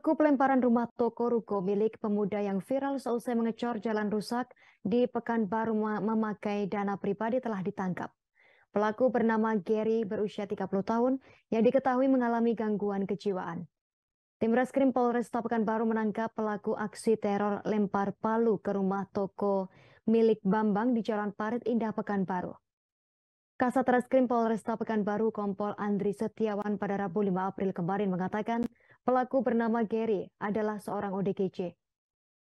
Aku pelemparan rumah toko ruko milik pemuda yang viral selesai mengecor jalan rusak di Pekanbaru memakai dana pribadi telah ditangkap. Pelaku bernama Gary berusia 30 tahun yang diketahui mengalami gangguan kejiwaan. Tim Reskrim Polresta Pekanbaru menangkap pelaku aksi teror lempar palu ke rumah toko milik Bambang di Jalan Parit Indah Pekanbaru. Kasat Reskrim Polresta Pekanbaru Kompol Andri Setiawan pada Rabu 5 April kemarin mengatakan Pelaku bernama Gary adalah seorang ODGJ.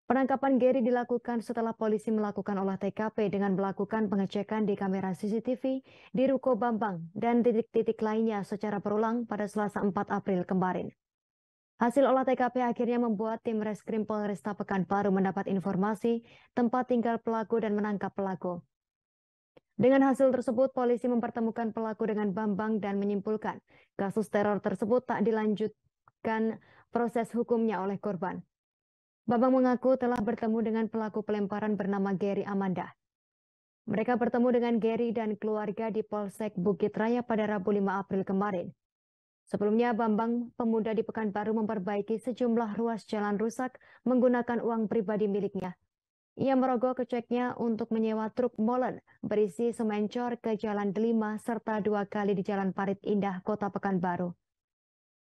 Penangkapan Gary dilakukan setelah polisi melakukan olah TKP dengan melakukan pengecekan di kamera CCTV di Ruko Bambang dan titik-titik lainnya secara berulang pada selasa 4 April kemarin. Hasil olah TKP akhirnya membuat tim Reskrim Polresta Pekanbaru mendapat informasi tempat tinggal pelaku dan menangkap pelaku. Dengan hasil tersebut, polisi mempertemukan pelaku dengan Bambang dan menyimpulkan kasus teror tersebut tak dilanjut meringankan proses hukumnya oleh korban. Bambang mengaku telah bertemu dengan pelaku pelemparan bernama Gary Amanda. Mereka bertemu dengan Gary dan keluarga di Polsek Bukit Raya pada Rabu 5 April kemarin. Sebelumnya, Bambang pemuda di Pekanbaru memperbaiki sejumlah ruas jalan rusak menggunakan uang pribadi miliknya. Ia merogoh keceknya untuk menyewa truk molen berisi semencor ke Jalan Delima serta dua kali di Jalan Parit Indah, Kota Pekanbaru.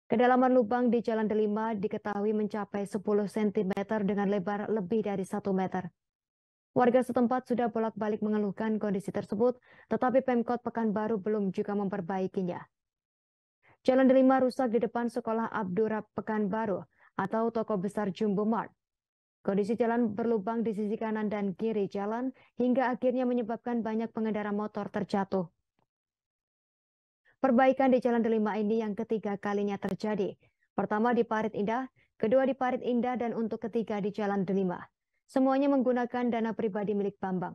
Kedalaman lubang di Jalan Delima diketahui mencapai 10 cm dengan lebar lebih dari 1 meter. Warga setempat sudah bolak-balik mengeluhkan kondisi tersebut, tetapi Pemkot Pekanbaru belum juga memperbaikinya. Jalan Delima rusak di depan sekolah Abdurab Pekanbaru atau toko besar Jumbo Mart. Kondisi jalan berlubang di sisi kanan dan kiri jalan hingga akhirnya menyebabkan banyak pengendara motor terjatuh. Perbaikan di Jalan Delima ini yang ketiga kalinya terjadi. Pertama di Parit Indah, kedua di Parit Indah, dan untuk ketiga di Jalan Delima. Semuanya menggunakan dana pribadi milik Bambang.